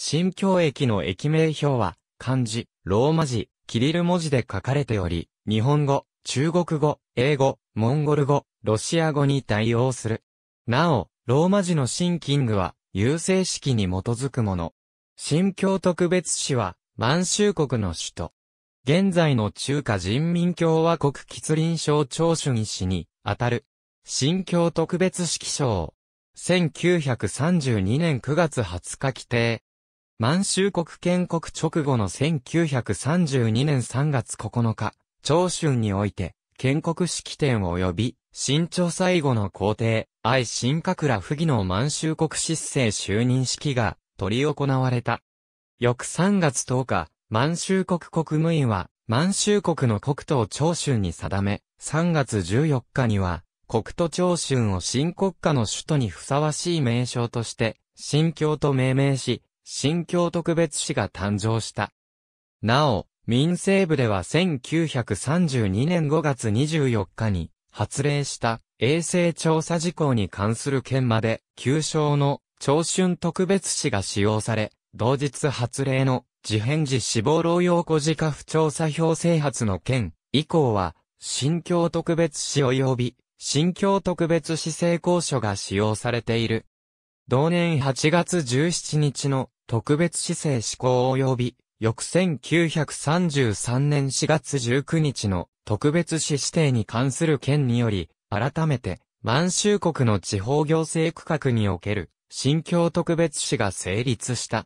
新京駅の駅名表は、漢字、ローマ字、キリル文字で書かれており、日本語、中国語、英語、モンゴル語、ロシア語に対応する。なお、ローマ字の新キングは、優勢式に基づくもの。新京特別市は、満州国の首都。現在の中華人民共和国吉林省長義市に、あたる。新京特別式章。1932年9月20日規定。満州国建国直後の1932年3月9日、長春において、建国式典及び、新朝最後の皇帝、愛新閣ら不義の満州国失政就任式が、執り行われた。翌3月10日、満州国国務院は、満州国の国都を長春に定め、3月14日には、国都長春を新国家の首都にふさわしい名称として、新京と命名し、新京特別市が誕生した。なお、民政部では1932年5月24日に発令した衛生調査事項に関する件まで、旧称の長春特別市が使用され、同日発令の自変時死亡老用小児科不調査表制発の件以降は、新京特別市及び新京特別市政公所が使用されている。同年8月17日の特別市政施行及び、翌1933年4月19日の特別市指定に関する件により、改めて、満州国の地方行政区画における、新疆特別市が成立した。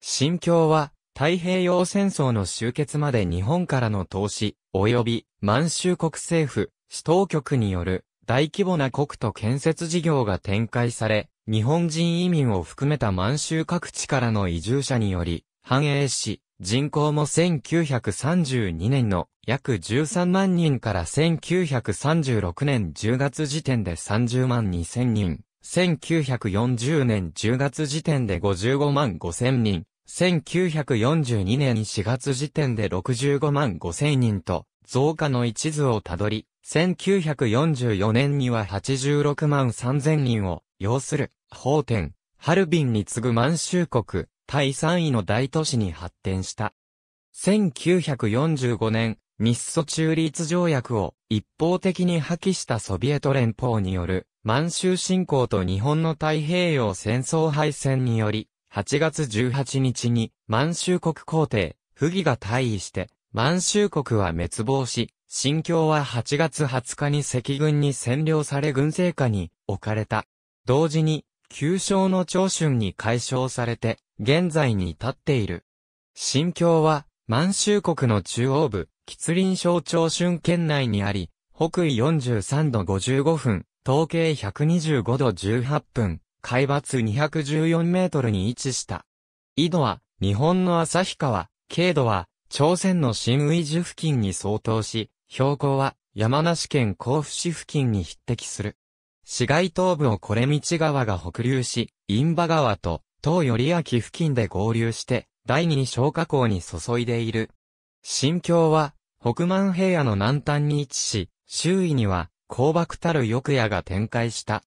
新疆は、太平洋戦争の終結まで日本からの投資、及び満州国政府、市当局による大規模な国土建設事業が展開され、日本人移民を含めた満州各地からの移住者により、繁栄し、人口も1932年の約13万人から1936年10月時点で30万2000人、1940年10月時点で55万5000人、1942年4月時点で65万5000人と、増加の一途をたどり、1944年には86万3000人を要する法典、ハルビンに次ぐ満州国、第3位の大都市に発展した。1945年、日ソ中立条約を一方的に破棄したソビエト連邦による満州侵攻と日本の太平洋戦争敗戦により、8月18日に満州国皇帝、不義が退位して、満州国は滅亡し、新疆は8月20日に赤軍に占領され軍政下に置かれた。同時に旧称の長春に解消されて、現在に至っている。新境は、満州国の中央部、吉林省長春県内にあり、北緯43度55分、東経125度18分、海抜214メートルに位置した。緯度は、日本の旭川、経度は、朝鮮の新宇治付近に相当し、標高は、山梨県甲府市付近に匹敵する。市街東部をこれ道川が北流し、ンバ川と、東寄秋付近で合流して、第二消火口に注いでいる。新京は、北満平野の南端に位置し、周囲には、高爆たる翼野が展開した。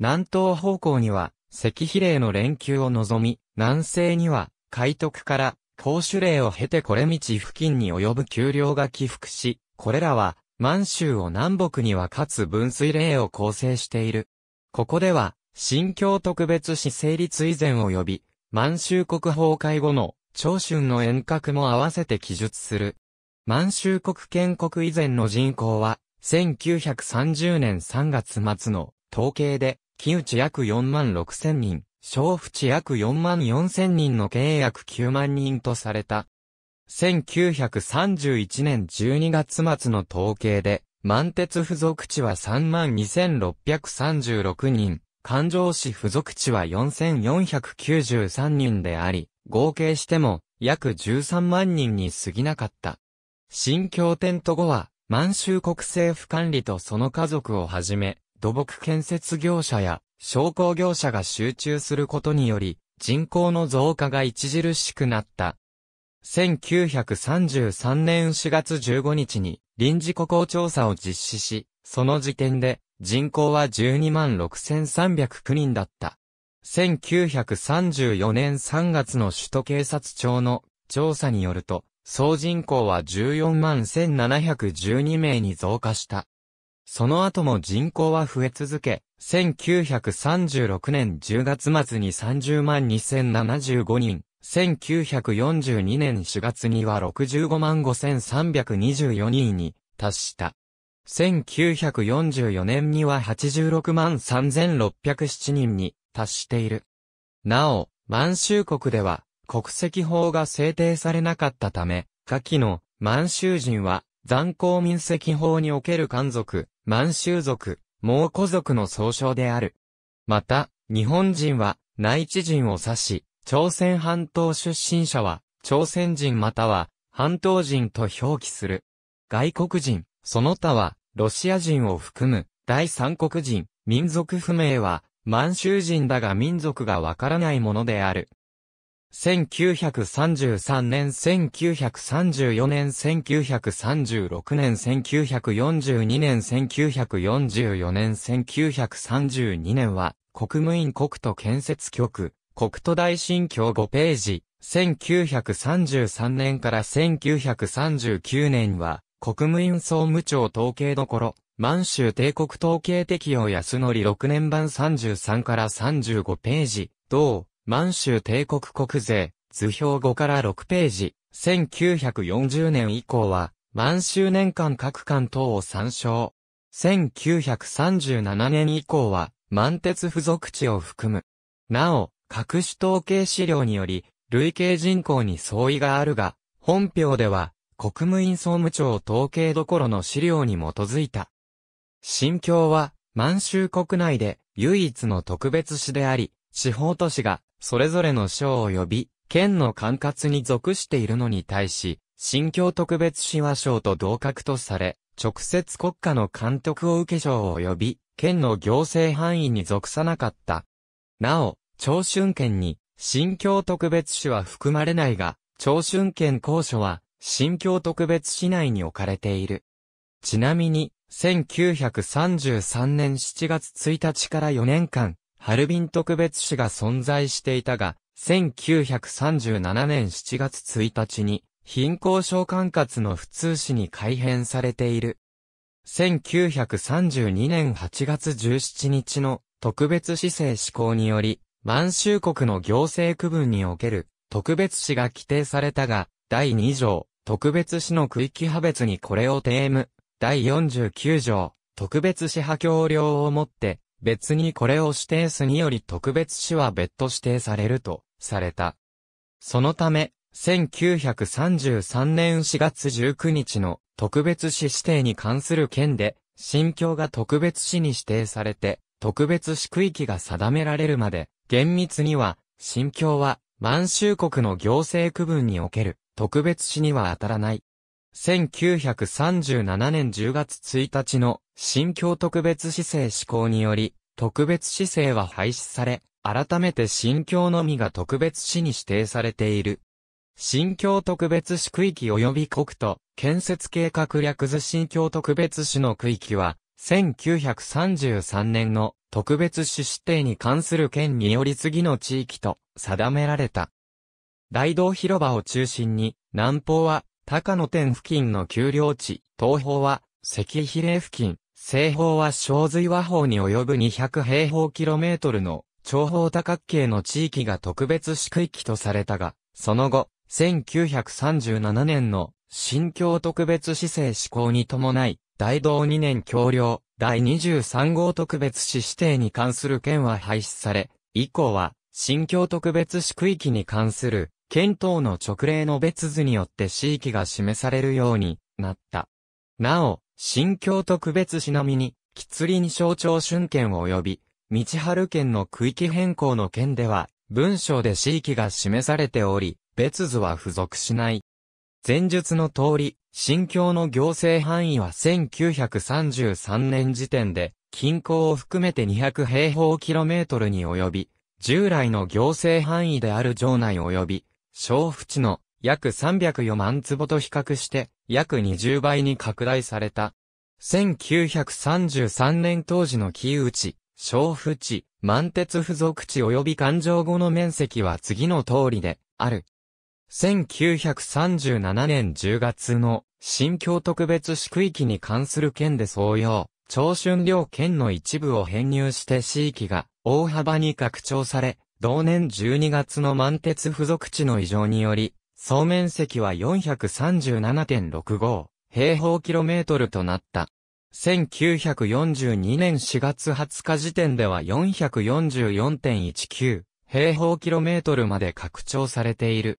南東方向には、石比例の連休を望み、南西には、海徳から、高種例を経てこれ道付近に及ぶ丘陵が起伏し、これらは、満州を南北にはかつ分水嶺を構成している。ここでは、新京特別市成立以前及び、満州国崩壊後の長春の遠隔も合わせて記述する。満州国建国以前の人口は、1930年3月末の統計で、木内約4万6千人、小淵約4万4千人の契約9万人とされた。1931年12月末の統計で、満鉄付属地は32,636人、環状市付属地は4,493人であり、合計しても約13万人に過ぎなかった。新京テと後は、満州国政府管理とその家族をはじめ、土木建設業者や商工業者が集中することにより、人口の増加が著しくなった。1933年4月15日に臨時国交調査を実施し、その時点で人口は12万6309人だった。1934年3月の首都警察庁の調査によると、総人口は14万1712名に増加した。その後も人口は増え続け、1936年10月末に30万2075人、1942年4月には65万5324人に達した。1944年には86万3607人に達している。なお、満州国では国籍法が制定されなかったため、下記の満州人は残光民籍法における漢族、満州族、蒙古族の総称である。また、日本人は内地人を指し、朝鮮半島出身者は、朝鮮人または、半島人と表記する。外国人、その他は、ロシア人を含む、第三国人、民族不明は、満州人だが民族がわからないものである。1933年、1934年、1936年、1942年、1944年、1932年は、国務院国土建設局、国都大新教5ページ、1933年から1939年は、国務院総務庁統計どころ、満州帝国統計適用安則6年版33から35ページ、同、満州帝国国税、図表5から6ページ、1940年以降は、満州年間各館等を参照。1937年以降は、満鉄付属地を含む。なお、各種統計資料により、累計人口に相違があるが、本表では、国務院総務庁統計どころの資料に基づいた。新京は、満州国内で唯一の特別市であり、地方都市が、それぞれの省及び、県の管轄に属しているのに対し、新京特別市は省と同格とされ、直接国家の監督を受け省及び、県の行政範囲に属さなかった。なお、長春県に、新京特別市は含まれないが、長春県高所は、新京特別市内に置かれている。ちなみに、1933年7月1日から4年間、ハルビン特別市が存在していたが、1937年7月1日に、貧困症管轄の普通市に改編されている。1932年8月17日の特別市政施行により、満州国の行政区分における特別市が規定されたが、第2条、特別市の区域派別にこれを定務、第49条、特別市派協領をもって、別にこれを指定すにより特別市は別途指定されると、された。そのため、1933年4月19日の特別市指定に関する件で、新境が特別市に指定されて、特別市区域が定められるまで、厳密には、心教は、満州国の行政区分における特別市には当たらない。1937年10月1日の新教特別市政施行により、特別市政は廃止され、改めて新教のみが特別市に指定されている。新教特別市区域及び国と建設計画略図新教特別市の区域は、1933年の特別種指定に関する県により次の地域と定められた。大道広場を中心に、南方は高野店付近の丘陵地、東方は石比例付近、西方は小髄和方に及ぶ200平方キロメートルの長方多角形の地域が特別市区域とされたが、その後、1937年の新京特別市政施行に伴い、大道2年橋梁、第23号特別市指定に関する県は廃止され、以降は、新京特別市区域に関する、県等の直令の別図によって市域が示されるようになった。なお、新京特別市並みに、吉林省庁春県及び、道春県の区域変更の県では、文章で市域が示されており、別図は付属しない。前述の通り、新教の行政範囲は1933年時点で、近郊を含めて200平方キロメートルに及び、従来の行政範囲である城内及び、小府地の約304万坪と比較して、約20倍に拡大された。1933年当時の木内、小府地、満鉄付属地及び環状後の面積は次の通りで、ある。1937年10月の新京特別市区域に関する県で総用、長春両県の一部を編入して市域が大幅に拡張され、同年12月の満鉄付属地の異常により、総面積は437.65平方キロメートルとなった。1942年4月20日時点では444.19平方キロメートルまで拡張されている。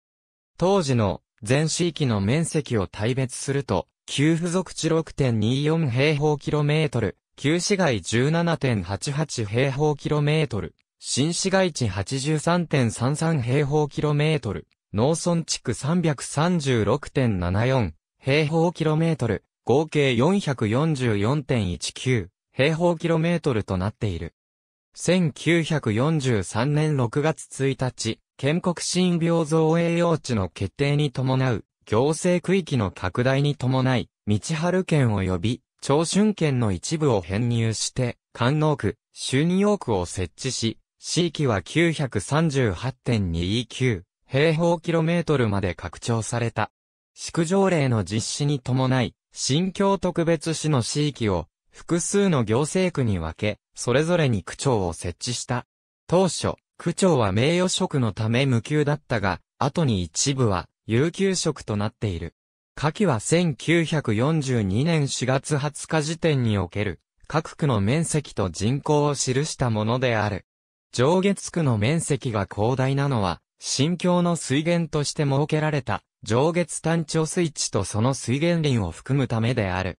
当時の全市域の面積を大別すると、旧付属地6.24平方キロメートル、旧市街17.88平方キロメートル、新市街地83.33平方キロメートル、農村地区336.74平方キロメートル、合計444.19平方キロメートルとなっている。1943年6月1日、建国新病造栄養地の決定に伴う、行政区域の拡大に伴い、道春県及び、長春県の一部を編入して、関納区、春陽区を設置し、地域は938.229平方キロメートルまで拡張された。市区条例の実施に伴い、新京特別市の地域を複数の行政区に分け、それぞれに区長を設置した。当初、区長は名誉職のため無給だったが、後に一部は有給職となっている。下記は1942年4月20日時点における、各区の面積と人口を記したものである。上月区の面積が広大なのは、新境の水源として設けられた、上月単調水地とその水源林を含むためである。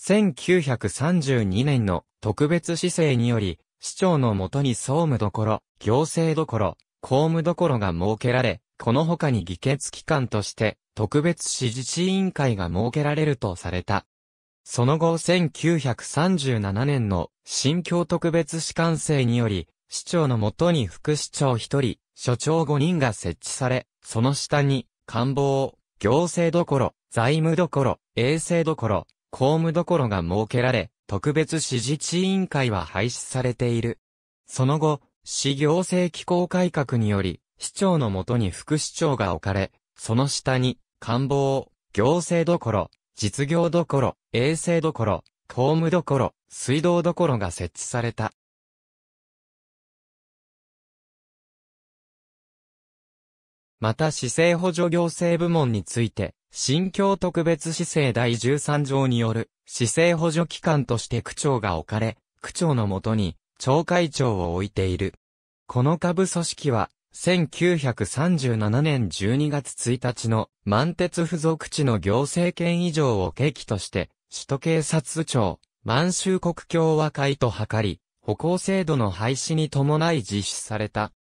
1932年の特別市政により、市長のもとに総務どころ、行政どころ、公務どころが設けられ、この他に議決機関として、特別市自治委員会が設けられるとされた。その後1937年の新京特別市管制により、市長のもとに副市長1人、所長5人が設置され、その下に、官房、行政どころ、財務どころ、衛生どころ、公務どころが設けられ、特別支持地委員会は廃止されている。その後、市行政機構改革により、市長のもとに副市長が置かれ、その下に、官房、行政どころ、実業どころ、衛生どころ、公務どころ、水道どころが設置された。また市政補助行政部門について、新京特別市政第13条による、市政補助機関として区長が置かれ、区長のもとに、町会長を置いている。この下部組織は、1937年12月1日の満鉄付属地の行政権以上を契機として、首都警察庁、満州国境和会と図り、歩行制度の廃止に伴い実施された。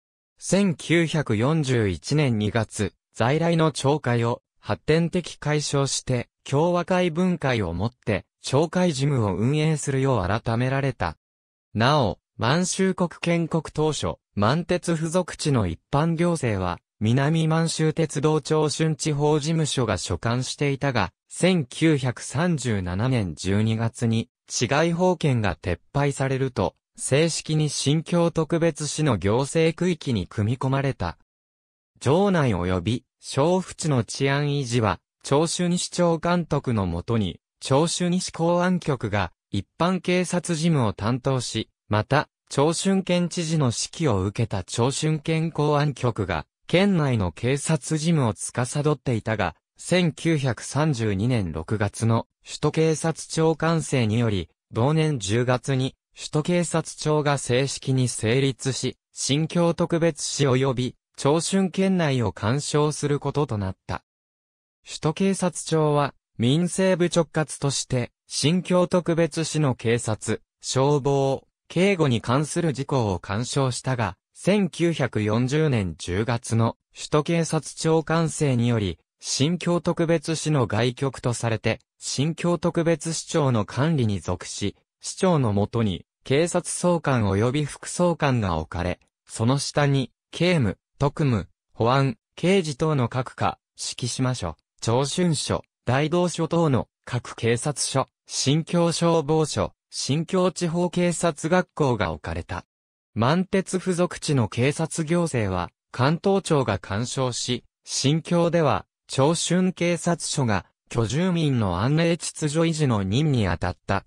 1941年2月、在来の町会を発展的解消して、共和会分会をもって、懲戒事務を運営するよう改められた。なお、満州国建国当初、満鉄付属地の一般行政は、南満州鉄道長春地方事務所が所管していたが、1937年12月に、市外法権が撤廃されると、正式に新京特別市の行政区域に組み込まれた。城内及び小淵の治安維持は、長州西町監督のもとに、長州西公安局が一般警察事務を担当し、また、長春県知事の指揮を受けた長春県公安局が、県内の警察事務を司っていたが、1932年6月の首都警察庁管制により、同年10月に首都警察庁が正式に成立し、新京特別市及び長春県内を干渉することとなった。首都警察庁は、民政部直轄として、新京特別市の警察、消防、警護に関する事項を干渉したが、1940年10月の首都警察庁管制により、新京特別市の外局とされて、新京特別市長の管理に属し、市長のもとに、警察総監及び副総監が置かれ、その下に、警務、特務、保安、刑事等の各課、指揮島署、長春署、大道署等の各警察署、新京消防署、新京地方警察学校が置かれた。満鉄付属地の警察行政は、関東庁が干渉し、新京では、長春警察署が、居住民の安寧秩序維持の任に当たった。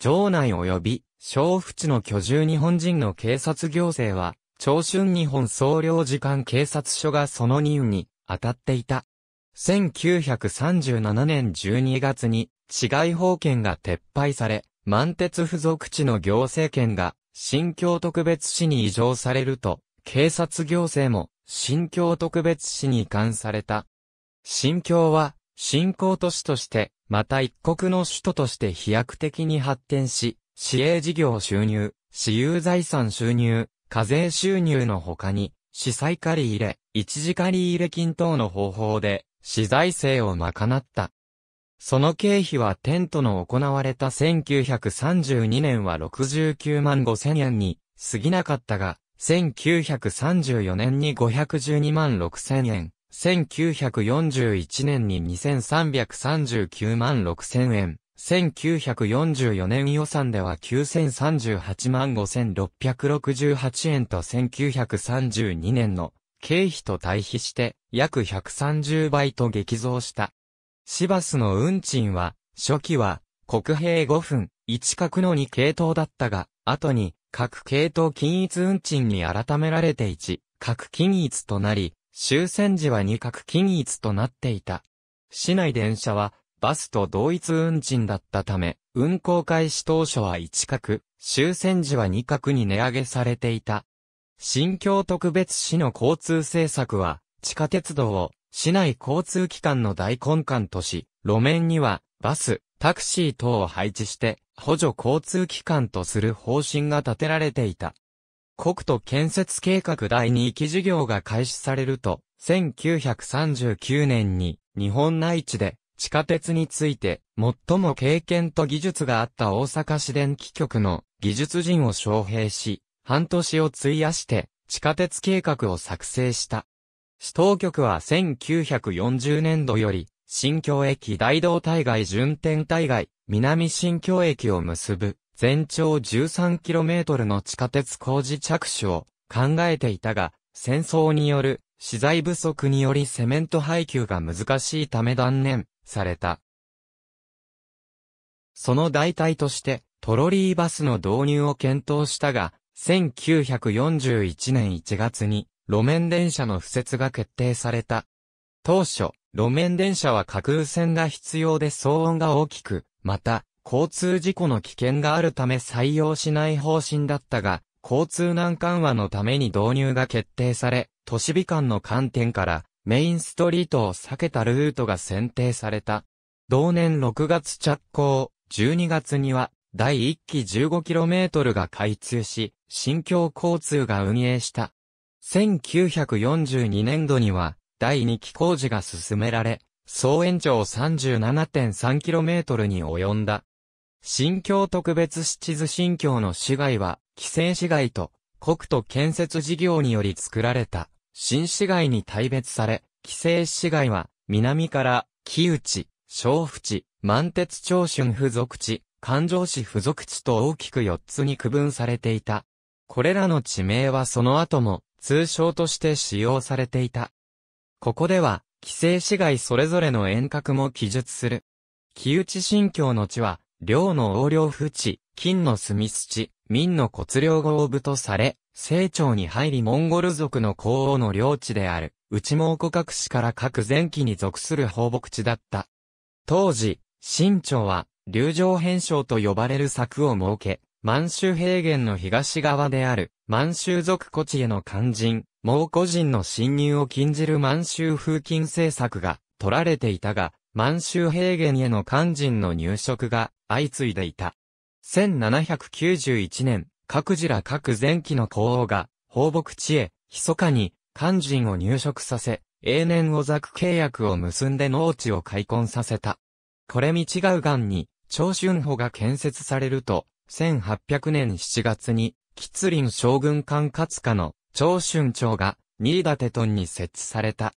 城内及び、小府地の居住日本人の警察行政は、長春日本総領事館警察署がその任に当たっていた。1937年12月に治外法権が撤廃され、満鉄付属地の行政権が新京特別市に移譲されると、警察行政も新京特別市に移管された。新京は新興都市として、また一国の首都として飛躍的に発展し、市営事業収入、私有財産収入、課税収入の他に、資材借り入れ、一時借り入れ金等の方法で、資財税を賄った。その経費はテントの行われた1932年は69万5千円に過ぎなかったが、1934年に512万6千円、1941年に2339万6千円、1944年予算では9038万5668円と1932年の経費と対比して約130倍と激増した。シバスの運賃は、初期は国兵5分、1角の2系統だったが、後に各系統均一運賃に改められて1、各均一となり、終戦時は2各均一となっていた。市内電車はバスと同一運賃だったため、運行開始当初は1角、終戦時は2角に値上げされていた。新京特別市の交通政策は、地下鉄道を市内交通機関の大根幹とし、路面にはバス、タクシー等を配置して、補助交通機関とする方針が立てられていた。国土建設計画第2期事業が開始されると、1939年に日本内地で地下鉄について、最も経験と技術があった大阪市電気局の技術人を招聘し、半年を費やして、地下鉄計画を作成した。市当局は1940年度より、新京駅大道対外順天対外、南新京駅を結ぶ、全長 13km の地下鉄工事着手を考えていたが、戦争による資材不足によりセメント配給が難しいため断念。された。その代替として、トロリーバスの導入を検討したが、1941年1月に、路面電車の敷設が決定された。当初、路面電車は架空線が必要で騒音が大きく、また、交通事故の危険があるため採用しない方針だったが、交通難緩和のために導入が決定され、都市美観の観点から、メインストリートを避けたルートが選定された。同年6月着工、12月には第1期 15km が開通し、新京交通が運営した。1942年度には第2期工事が進められ、総延長 37.3km に及んだ。新京特別市地図新京の市街は、規制市街と、国土建設事業により作られた。新市街に大別され、寄生市街は、南から、木内、小淵、満鉄長春付属地、環状市付属地と大きく4つに区分されていた。これらの地名はその後も、通称として使用されていた。ここでは、寄生市街それぞれの遠隔も記述する。木内新京の地は、領の横領府地、金の住み土、民の骨領合部とされ、清朝に入りモンゴル族の皇后の領地である、内蒙古各市から各前期に属する放牧地だった。当時、清朝は、流上変省と呼ばれる柵を設け、満州平原の東側である、満州族古地への肝心、蒙古人の侵入を禁じる満州風禁政策が取られていたが、満州平原への肝心の入植が相次いでいた。1791年、各自ら各前期の皇后が、放牧地へ、密かに、肝心を入植させ、永年をザく契約を結んで農地を開墾させた。これ見違う岩に、長春保が建設されると、1800年7月に、吉林将軍官勝家の長春町が、新立トンに設置された。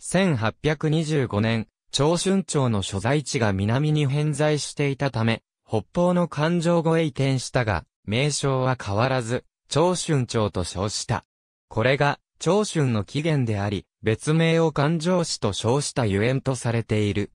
1825年、長春町の所在地が南に偏在していたため、北方の環状後へ移転したが、名称は変わらず、長春朝と称した。これが、長春の起源であり、別名を環状市と称したゆえんとされている。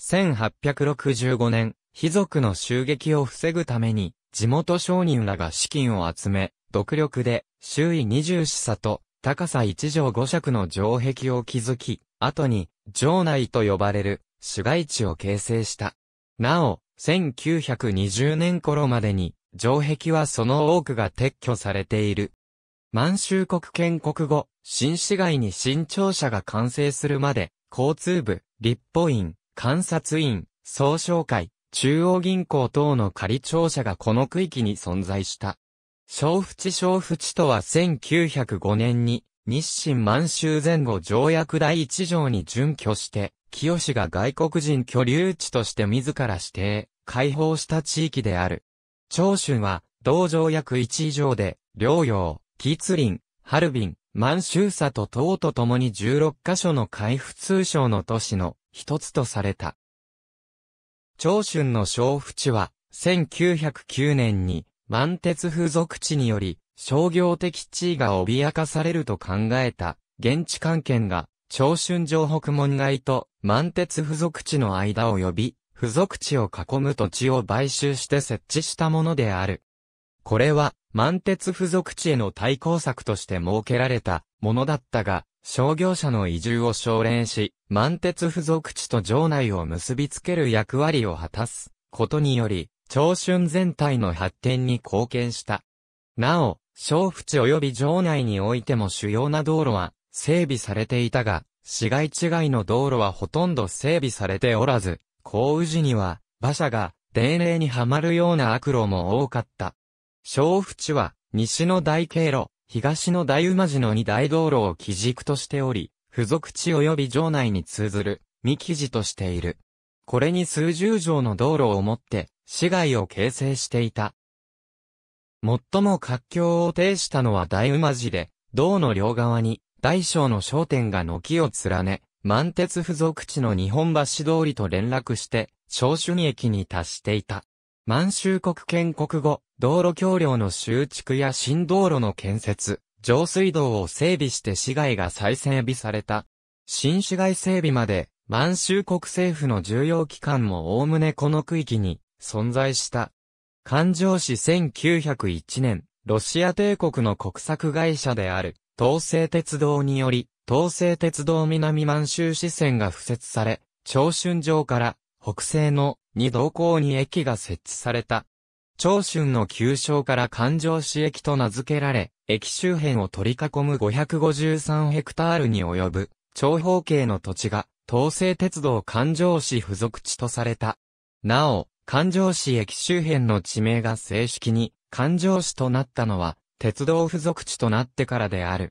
1865年、貴族の襲撃を防ぐために、地元商人らが資金を集め、独力で、周囲二重視差と、高さ一条五尺の城壁を築き、後に、城内と呼ばれる、市街地を形成した。なお、1920年頃までに、城壁はその多くが撤去されている。満州国建国後、新市街に新庁舎が完成するまで、交通部、立法院、監察院、総商会、中央銀行等の仮庁舎がこの区域に存在した。小淵小淵とは1905年に、日清満州前後条約第一条に準拠して、清が外国人居留地として自ら指定、解放した地域である。長春は、道場約1以上で、両洋、吉林、ハルビン、満州佐と等と共に16カ所の海府通商の都市の一つとされた。長春の小府地は、1909年に、満鉄付属地により、商業的地位が脅かされると考えた、現地関係が、長春城北門外と満鉄付属地の間を呼び、付属地を囲む土地を買収して設置したものである。これは、満鉄付属地への対抗策として設けられたものだったが、商業者の移住を奨励し、満鉄付属地と城内を結びつける役割を果たすことにより、長春全体の発展に貢献した。なお、小府地及び城内においても主要な道路は整備されていたが、市街地外の道路はほとんど整備されておらず、高時には、馬車が、伝令にはまるような悪路も多かった。小淵は、西の大経路、東の大馬寺の二大道路を基軸としており、付属地及び城内に通ずる、三記事としている。これに数十条の道路をもって、市街を形成していた。最も活況を呈したのは大馬寺で、道の両側に、大小の商店が軒を連ね、満鉄付属地の日本橋通りと連絡して、長春駅に達していた。満州国建国後、道路橋梁の修築や新道路の建設、上水道を整備して市街が再整備された。新市街整備まで、満州国政府の重要機関も概ねこの区域に存在した。環状市1901年、ロシア帝国の国策会社である、東西鉄道により、東西鉄道南満州支線が付設され、長春城から北西の二道港に駅が設置された。長春の旧称から環状市駅と名付けられ、駅周辺を取り囲む553ヘクタールに及ぶ長方形の土地が東西鉄道環状市付属地とされた。なお、環状市駅周辺の地名が正式に環状市となったのは、鉄道付属地となってからである。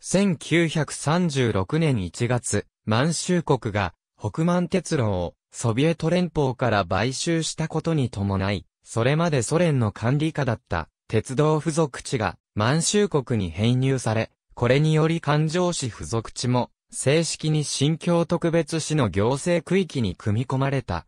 1936年1月、満州国が北満鉄路をソビエト連邦から買収したことに伴い、それまでソ連の管理下だった鉄道付属地が満州国に編入され、これにより環状市付属地も正式に新京特別市の行政区域に組み込まれた。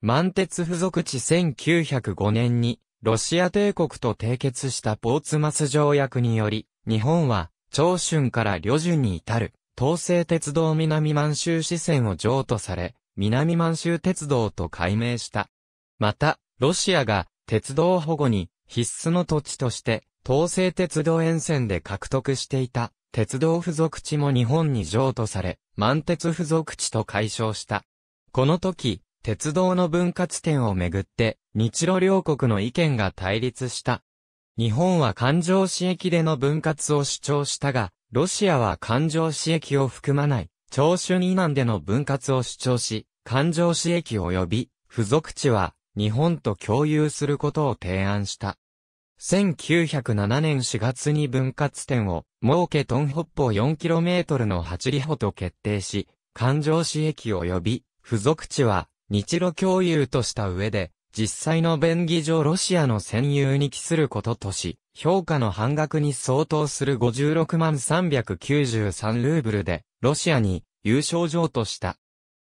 満鉄付属地1905年にロシア帝国と締結したポーツマス条約により、日本は長春から旅順に至る、東西鉄道南満州支線を譲渡され、南満州鉄道と改名した。また、ロシアが鉄道保護に必須の土地として、東西鉄道沿線で獲得していた鉄道付属地も日本に譲渡され、満鉄付属地と解消した。この時、鉄道の分割点をめぐって、日露両国の意見が対立した。日本は環状市駅での分割を主張したが、ロシアは環状市駅を含まない、長春以南での分割を主張し、環状市駅及び、付属地は、日本と共有することを提案した。1907年4月に分割点を、設けトン北方 4km の八里歩と決定し、環状市駅及び、付属地は、日露共有とした上で、実際の便宜上ロシアの占有に帰することとし、評価の半額に相当する56万393ルーブルで、ロシアに優勝状とした。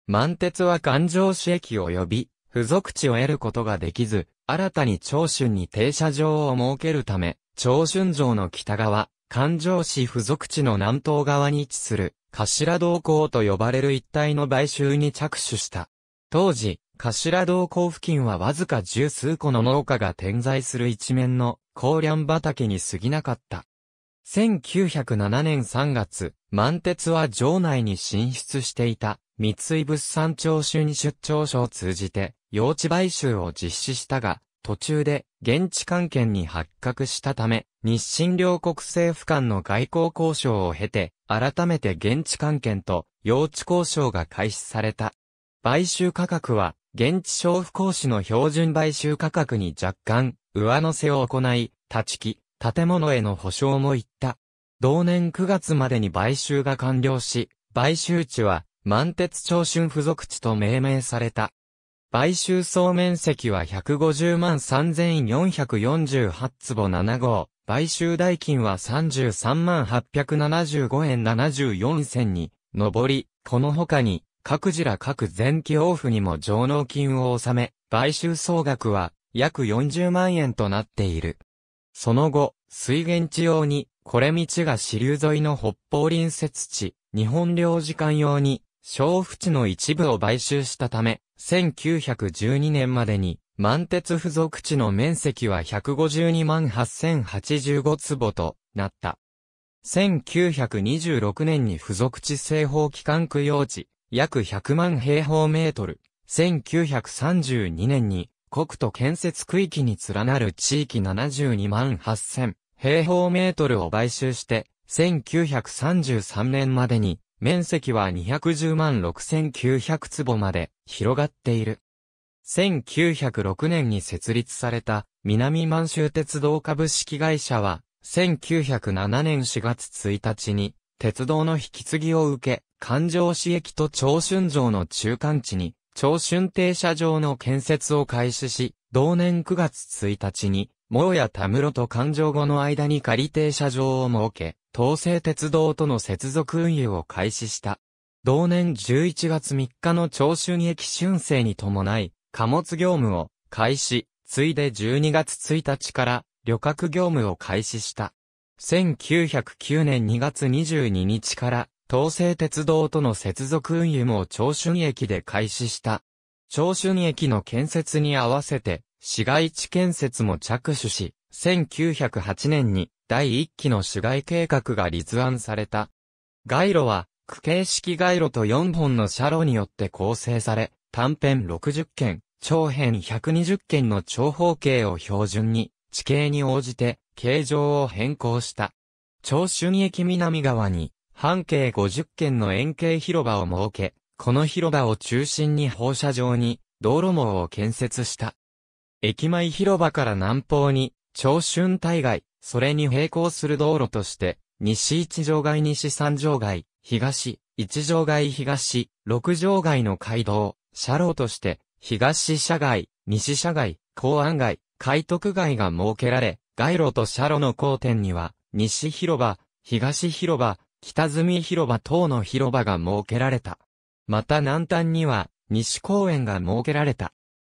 満鉄は環状市駅及び、付属地を得ることができず、新たに長春に停車場を設けるため、長春城の北側、環状市付属地の南東側に位置する、頭道行と呼ばれる一帯の買収に着手した。当時、頭道港付近はわずか十数個の農家が点在する一面の高梁畑に過ぎなかった。1907年3月、満鉄は城内に進出していた三井物産庁主に出張所を通じて用地買収を実施したが、途中で現地関係に発覚したため、日清両国政府間の外交交渉を経て、改めて現地関係と用地交渉が開始された。買収価格は、現地商費行使の標準買収価格に若干、上乗せを行い、立ち木、建物への保証も行った。同年9月までに買収が完了し、買収地は、満鉄長春付属地と命名された。買収総面積は150万3448坪7号。買収代金は33万875円74銭に上り、この他に各寺ら各前期王府にも上納金を納め、買収総額は約40万円となっている。その後、水源地用に、これ道が支流沿いの北方隣接地、日本領事館用に、小府地の一部を買収したため、1912年までに、満鉄付属地の面積は152万8085坪となった。1926年に付属地西方機関区用地、約100万平方メートル。1932年に、国土建設区域に連なる地域72万8000平方メートルを買収して、1933年までに、面積は210万6900坪まで広がっている。1906年に設立された南満州鉄道株式会社は1907年4月1日に鉄道の引き継ぎを受け環状市駅と長春城の中間地に、長春停車場の建設を開始し、同年9月1日に、もや田室と環状後の間に仮停車場を設け、東西鉄道との接続運輸を開始した。同年11月3日の長春駅春生に伴い、貨物業務を開始、ついで12月1日から旅客業務を開始した。1909年2月22日から東西鉄道との接続運輸も長春駅で開始した。長春駅の建設に合わせて、市街地建設も着手し、1908年に第1期の市街計画が立案された。街路は、区形式街路と4本の車路によって構成され、短編60件、長編120件の長方形を標準に、地形に応じて、形状を変更した。長春駅南側に、半径50軒の円形広場を設け、この広場を中心に放射状に道路網を建設した。駅前広場から南方に、長春大街、それに並行する道路として、西一条街西三条街、東、一条街東、六条街の街道、車路として、東車街、西車街、港安街、海徳街が設けられ、街路と車路の交点には、西広場、東広場、北住広場等の広場が設けられた。また南端には、西公園が設けられた。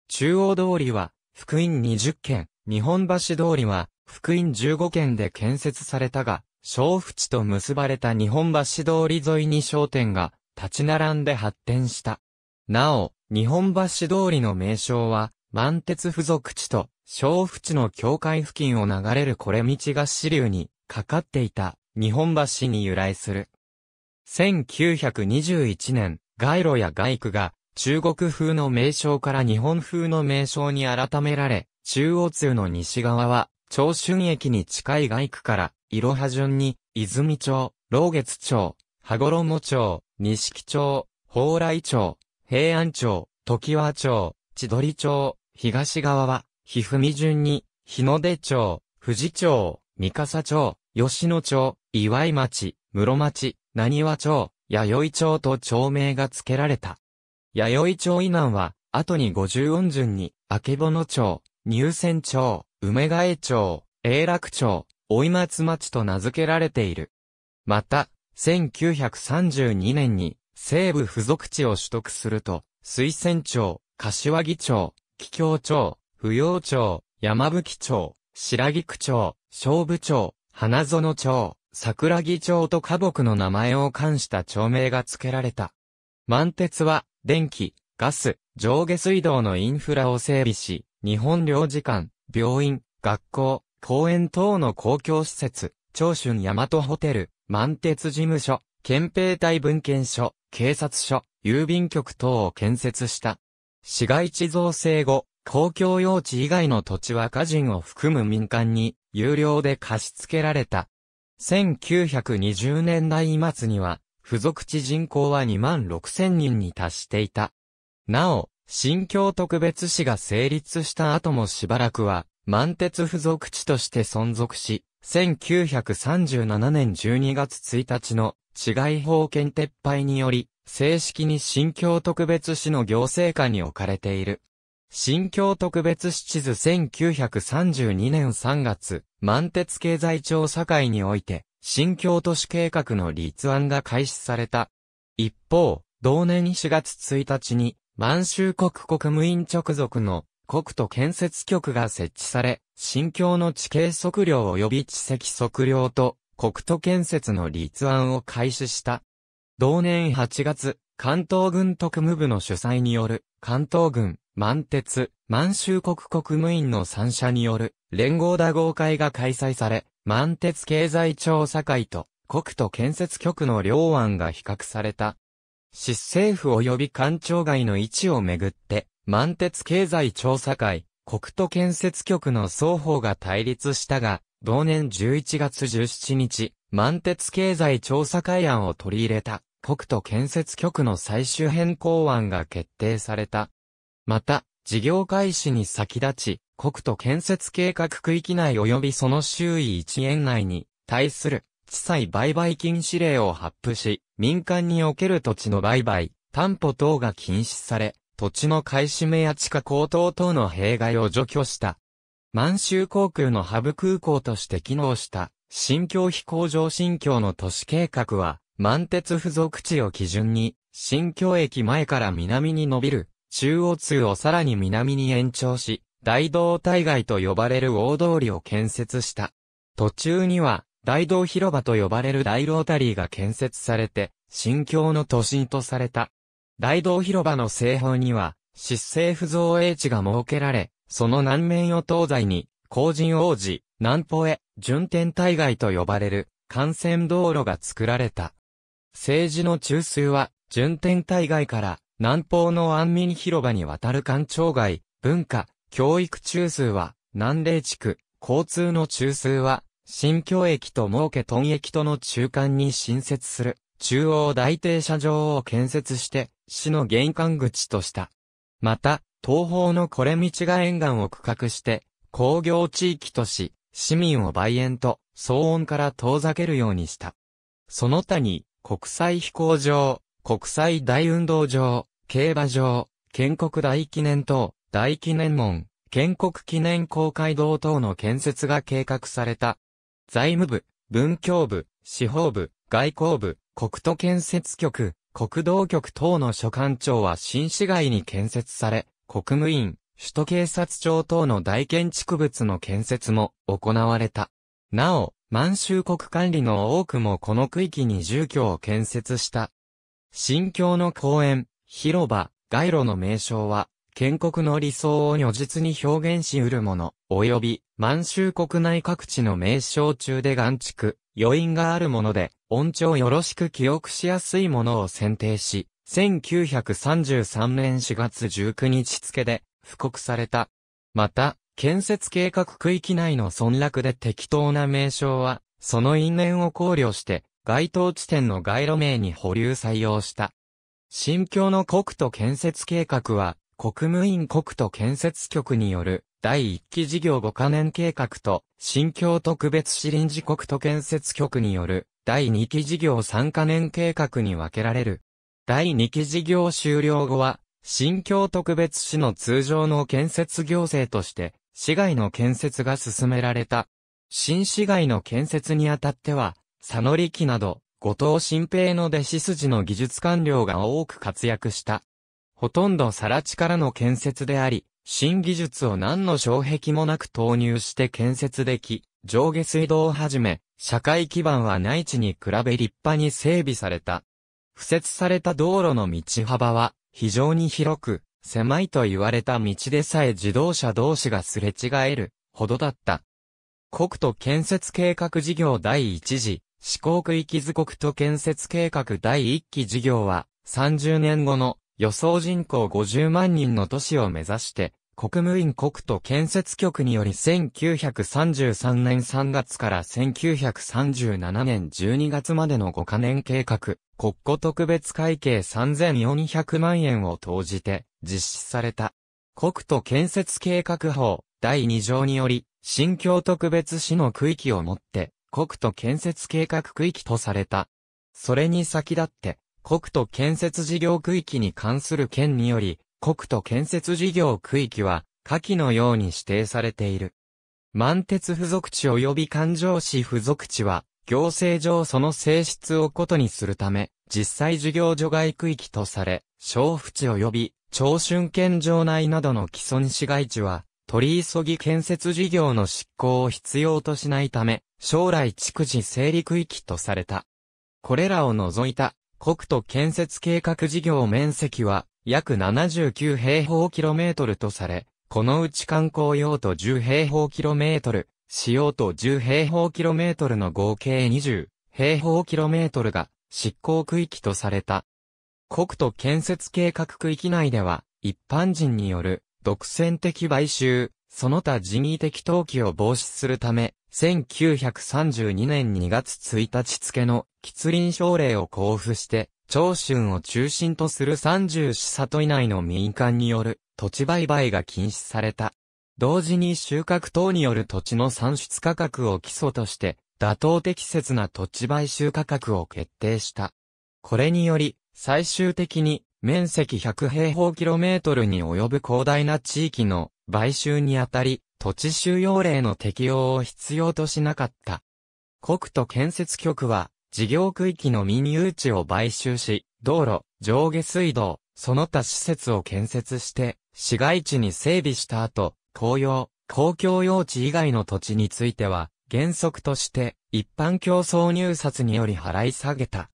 中央通りは、福音20軒、日本橋通りは、福音15軒で建設されたが、小淵と結ばれた日本橋通り沿いに商店が立ち並んで発展した。なお、日本橋通りの名称は、満鉄付属地と小淵の境界付近を流れるこれ道が支流にかかっていた。日本橋に由来する。1921年、街路や街区が中国風の名称から日本風の名称に改められ、中央通の西側は、長春駅に近い街区から、いろは順に、泉町、老月町、羽衣町、錦町、蓬莱町、平安町、時和町、千鳥町、東側は、ひふみ順に、日の出町、富士町、三笠町、吉野町、岩井町、室町、何和町、弥生町と町名が付けられた。弥生町以南は、後に五十音順に、曙町、入選町、梅ヶ江町、永楽町、追松町と名付けられている。また、1932年に、西部付属地を取得すると、水仙町、柏木町、桔梗町、扶養町、山吹町、白木区町、勝部町、花園町、桜木町と花木の名前を冠した町名が付けられた。満鉄は、電気、ガス、上下水道のインフラを整備し、日本領事館、病院、学校、公園等の公共施設、長春大和ホテル、満鉄事務所、憲兵隊文献所、警察署、郵便局等を建設した。市街地造成後、公共用地以外の土地は家人を含む民間に有料で貸し付けられた。1920年代末には、付属地人口は2万6000人に達していた。なお、新京特別市が成立した後もしばらくは、満鉄付属地として存続し、1937年12月1日の治外法権撤廃により、正式に新京特別市の行政下に置かれている。新京特別市地図1932年3月、満鉄経済調査会において、新京都市計画の立案が開始された。一方、同年4月1日に、満州国国務院直属の国土建設局が設置され、新京の地形測量及び地籍測量と国土建設の立案を開始した。同年8月、関東軍特務部の主催による関東軍満鉄、満州国国務院の三社による連合打合会が開催され、満鉄経済調査会と国土建設局の両案が比較された。市政府及び官庁街の位置をめぐって、満鉄経済調査会、国土建設局の双方が対立したが、同年11月17日、満鉄経済調査会案を取り入れた、国土建設局の最終変更案が決定された。また、事業開始に先立ち、国土建設計画区域内及びその周囲1円内に対する地裁売買禁止令を発布し、民間における土地の売買、担保等が禁止され、土地の買い占めや地下高騰等の弊害を除去した。満州航空のハブ空港として機能した、新京飛行場新京の都市計画は、満鉄付属地を基準に、新京駅前から南に伸びる中央通をさらに南に延長し、大道大街と呼ばれる大通りを建設した。途中には、大道広場と呼ばれる大ロータリーが建設されて、新京の都心とされた。大道広場の西方には、失政府造営地が設けられ、その南面を東西に、工人王子、南方へ、順天大街と呼ばれる、幹線道路が作られた。政治の中枢は、順天大街から、南方の安民広場に渡る官庁街、文化、教育中枢は、南霊地区、交通の中枢は、新京駅と儲けン駅との中間に新設する、中央大停車場を建設して、市の玄関口とした。また、東方のこれ道が沿岸を区画して、工業地域とし、市民を梅園と騒音から遠ざけるようにした。その他に、国際飛行場、国際大運動場、競馬場、建国大記念塔、大記念門、建国記念公会堂等の建設が計画された。財務部、文教部、司法部、外交部、国土建設局、国道局等の所管庁は新市街に建設され、国務院、首都警察庁等の大建築物の建設も行われた。なお、満州国管理の多くもこの区域に住居を建設した。新京の公園、広場、街路の名称は、建国の理想を如実に表現し得るもの、及び、満州国内各地の名称中で岩畜、余韻があるもので、音調よろしく記憶しやすいものを選定し、1933年4月19日付で、布告された。また、建設計画区域内の村落で適当な名称は、その因縁を考慮して、該当地点の街路名に保留採用した。新京の国土建設計画は、国務院国土建設局による第1期事業5カ年計画と、新京特別市臨時国土建設局による第2期事業3カ年計画に分けられる。第2期事業終了後は、新京特別市の通常の建設行政として、市街の建設が進められた。新市街の建設にあたっては、佐野力など、後藤新平の弟子筋の技術官僚が多く活躍した。ほとんど更地からの建設であり、新技術を何の障壁もなく投入して建設でき、上下水道をはじめ、社会基盤は内地に比べ立派に整備された。敷設された道路の道幅は非常に広く、狭いと言われた道でさえ自動車同士がすれ違えるほどだった。国土建設計画事業第一次思考区域図国と建設計画第1期事業は、30年後の予想人口50万人の都市を目指して、国務院国土建設局により1933年3月から1937年12月までの5カ年計画、国庫特別会計3400万円を投じて実施された。国土建設計画法第2条により、新京特別市の区域をもって、国土建設計画区域とされた。それに先立って、国土建設事業区域に関する県により、国土建設事業区域は、下記のように指定されている。満鉄付属地及び環状市付属地は、行政上その性質を異にするため、実際事業除外区域とされ、小府地及び、長春県城内などの既存市街地は、取り急ぎ建設事業の執行を必要としないため、将来逐次整理区域とされた。これらを除いた、国土建設計画事業面積は、約79平方キロメートルとされ、このうち観光用途10平方キロメートル、使用途10平方キロメートルの合計20平方キロメートルが執行区域とされた。国土建設計画区域内では、一般人による独占的買収、その他人為的投機を防止するため、1932年2月1日付の吉林省令を交付して、長春を中心とする30市里以内の民間による土地売買が禁止された。同時に収穫等による土地の産出価格を基礎として、妥当適切な土地買収価格を決定した。これにより、最終的に面積100平方キロメートルに及ぶ広大な地域の買収にあたり、土地収容令の適用を必要としなかった。国土建設局は、事業区域の民有地を買収し、道路、上下水道、その他施設を建設して、市街地に整備した後、公用、公共用地以外の土地については、原則として、一般競争入札により払い下げた。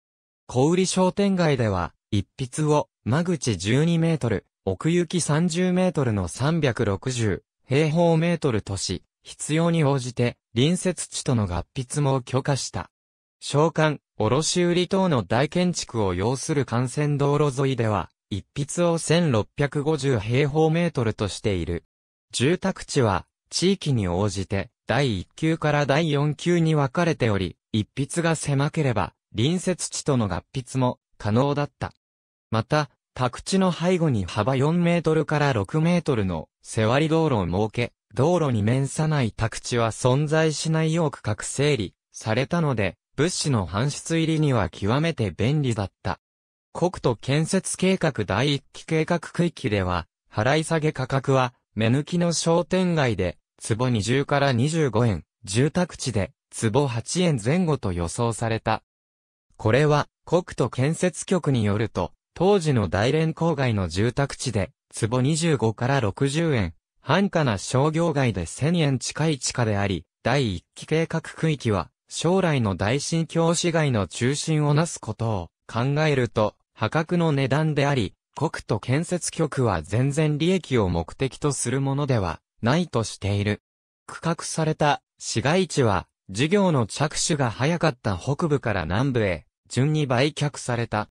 小売商店街では、一筆を、間口12メートル、奥行き30メートルの360平方メートルとし、必要に応じて隣接地との合筆も許可した。商館、卸売等の大建築を要する幹線道路沿いでは、一筆を1650平方メートルとしている。住宅地は、地域に応じて、第1級から第4級に分かれており、一筆が狭ければ、隣接地との合筆も可能だった。また、宅地の背後に幅4メートルから6メートルの背割り道路を設け、道路に面さない宅地は存在しないよう区画整理されたので、物資の搬出入りには極めて便利だった。国土建設計画第一期計画区域では、払い下げ価格は、目抜きの商店街で、坪20から25円、住宅地で、坪8円前後と予想された。これは、国土建設局によると、当時の大連郊外の住宅地で、坪25から60円、繁華な商業街で1000円近い地下であり、第1期計画区域は、将来の大新京市街の中心をなすことを考えると、破格の値段であり、国土建設局は全然利益を目的とするものではないとしている。区画された市街地は、事業の着手が早かった北部から南部へ、順に売却された。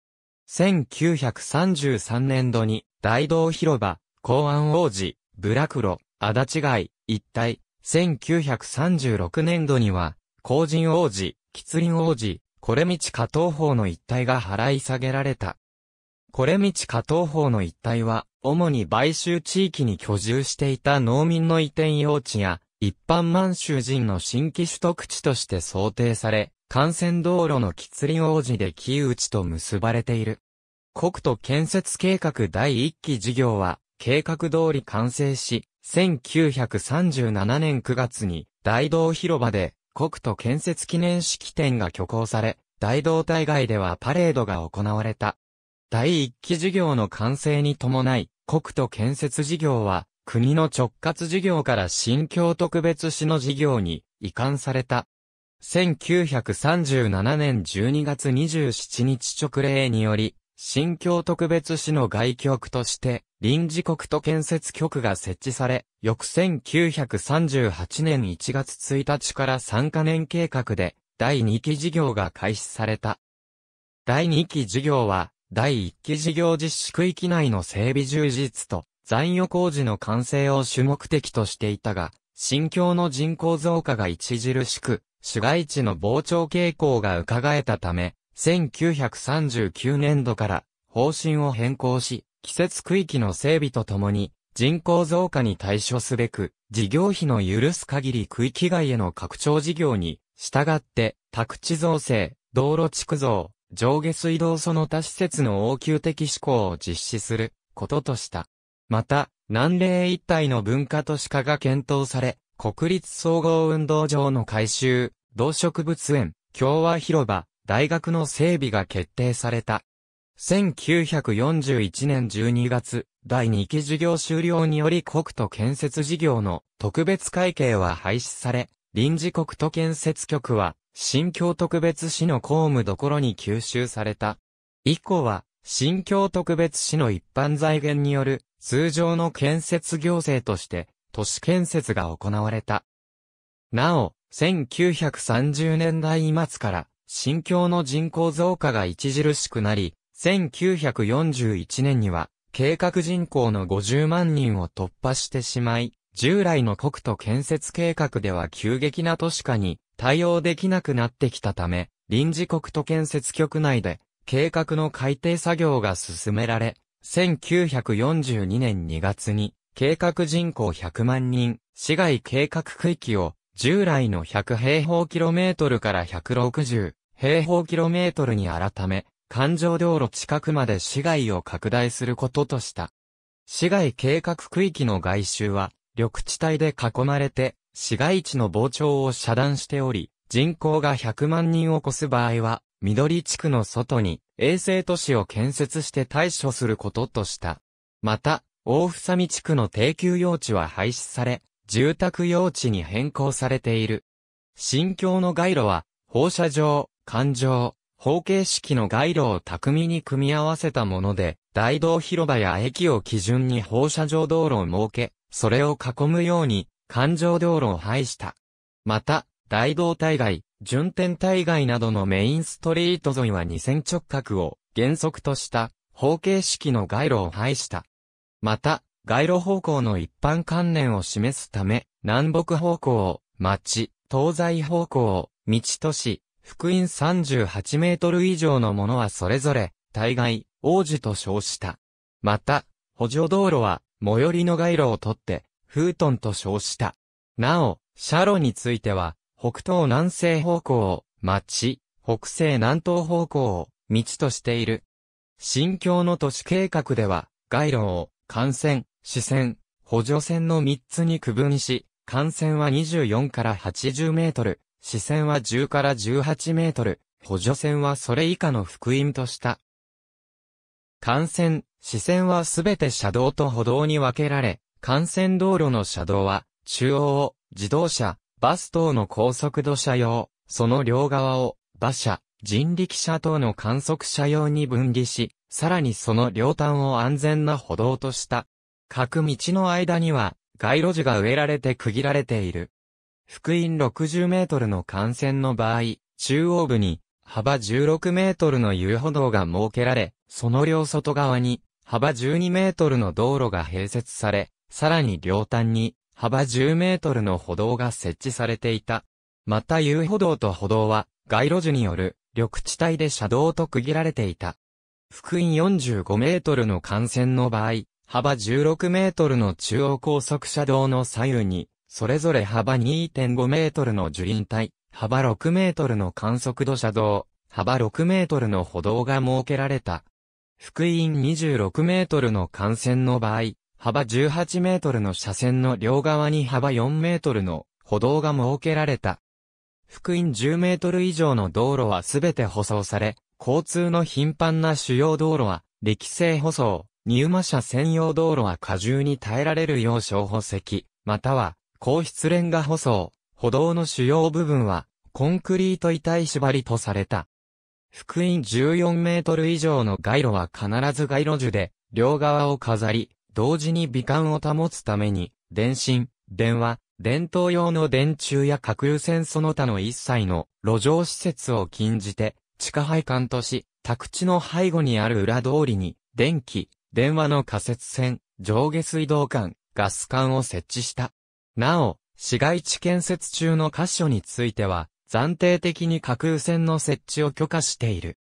1933年度に、大道広場、公安王子、ブラクロ、足立街、一帯、1936年度には、工人王子、吉林王子、これ道加藤法の一帯が払い下げられた。これ道加藤法の一帯は、主に買収地域に居住していた農民の移転用地や、一般満州人の新規取得地として想定され、幹線道路の吉林王子で木内と結ばれている。国土建設計画第1期事業は、計画通り完成し、1937年9月に大道広場で国土建設記念式典が挙行され、大道大街ではパレードが行われた。第1期事業の完成に伴い、国土建設事業は国の直轄事業から新京特別市の事業に移管された。1937年12月27日直令により、新京特別市の外局として、臨時国と建設局が設置され、翌1938年1月1日から3カ年計画で、第2期事業が開始された。第2期事業は、第1期事業実施区域内の整備充実と、残余工事の完成を主目的としていたが、新京の人口増加が著しく、市街地の膨張傾向が伺えたため、1939年度から方針を変更し、季節区域の整備とともに、人口増加に対処すべく、事業費の許す限り区域外への拡張事業に、従って、宅地造成、道路築造、上下水道その他施設の応急的施行を実施することとした。また、南嶺一帯の文化都市化が検討され、国立総合運動場の改修、動植物園、共和広場、大学の整備が決定された。1941年12月、第2期事業終了により国土建設事業の特別会計は廃止され、臨時国土建設局は、新京特別市の公務どころに吸収された。以降は、新京特別市の一般財源による、通常の建設行政として、都市建設が行われた。なお、1930年代末から、新京の人口増加が著しくなり、1941年には、計画人口の50万人を突破してしまい、従来の国土建設計画では急激な都市化に対応できなくなってきたため、臨時国土建設局内で計画の改定作業が進められ、1942年2月に計画人口100万人、市街計画区域を従来の100平方キロメートルから160平方キロメートルに改め、環状道路近くまで市街を拡大することとした。市街計画区域の外周は、緑地帯で囲まれて、市街地の膨張を遮断しており、人口が100万人を超す場合は、緑地区の外に衛星都市を建設して対処することとした。また、大房見地区の定休用地は廃止され、住宅用地に変更されている。新京の街路は、放射状、環状、方形式の街路を巧みに組み合わせたもので、大道広場や駅を基準に放射状道路を設け、それを囲むように、環状道路を廃した。また、大道大街、順天大街などのメインストリート沿いは二線直角を原則とした方形式の街路を廃した。また、街路方向の一般観念を示すため、南北方向を、町、東西方向を、道とし、福音38メートル以上のものはそれぞれ、大概、王子と称した。また、補助道路は、最寄りの街路を取って、フートンと称した。なお、車路については、北東南西方向を、町、北西南東方向を、道としている。新境の都市計画では、街路を、艦船、視線、補助線の3つに区分し、艦船は24から80メートル、視線は10から18メートル、補助線はそれ以下の福音とした。幹線、視線はすべて車道と歩道に分けられ、幹線道路の車道は、中央を、自動車、バス等の高速度車用、その両側を、馬車、人力車等の観測車用に分離し、さらにその両端を安全な歩道とした。各道の間には、街路樹が植えられて区切られている。福音60メートルの幹線の場合、中央部に、幅16メートルの遊歩道が設けられ、その両外側に、幅12メートルの道路が併設され、さらに両端に、幅10メートルの歩道が設置されていた。また遊歩道と歩道は、街路樹による緑地帯で車道と区切られていた。福音45メートルの幹線の場合、幅16メートルの中央高速車道の左右に、それぞれ幅2.5メートルの樹林帯、幅6メートルの観測度車道、幅6メートルの歩道が設けられた。福音26メートルの幹線の場合、幅18メートルの車線の両側に幅4メートルの歩道が設けられた。福音10メートル以上の道路はすべて舗装され、交通の頻繁な主要道路は、力性舗装、入馬車専用道路は荷重に耐えられるよう小補石、または、高質レンガ舗装、歩道の主要部分は、コンクリート板縛りとされた。福音14メートル以上の街路は必ず街路樹で、両側を飾り、同時に美観を保つために、電信、電話、電灯用の電柱や核油線その他の一切の路上施設を禁じて、地下配管とし、宅地の背後にある裏通りに、電気、電話の仮設線、上下水道管、ガス管を設置した。なお、市街地建設中の箇所については、暫定的に架空線の設置を許可している。